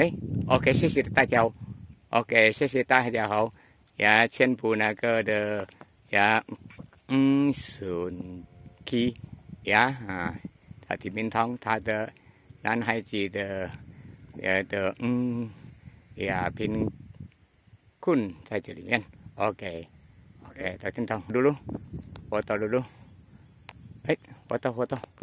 đấy ok sẽ sẽ ta chào ok sẽ sẽ ta chào hậu dạ trên phù nà cơ đờ dạ um sùn khi dạ, à ta thì mình ta đờ nan hay gì đờ dạ đờ um dạ pin kun ta chỉ ok ok ta tin thông dulu foto dulu eh foto foto